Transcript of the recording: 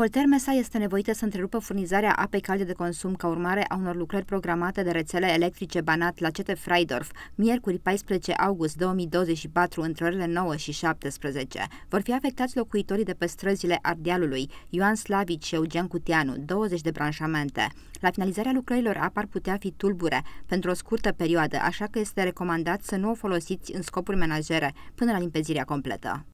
Coltermesa este nevoită să întrerupă furnizarea apei calde de consum ca urmare a unor lucrări programate de rețele electrice Banat la CT Freidorf, miercuri 14 august 2024, între orele 9 și 17. Vor fi afectați locuitorii de pe străzile Ardealului, Ioan Slavici și Eugen Cutianu, 20 de branșamente. La finalizarea lucrărilor, apa ar putea fi tulbure pentru o scurtă perioadă, așa că este recomandat să nu o folosiți în scopuri menajere până la limpezirea completă.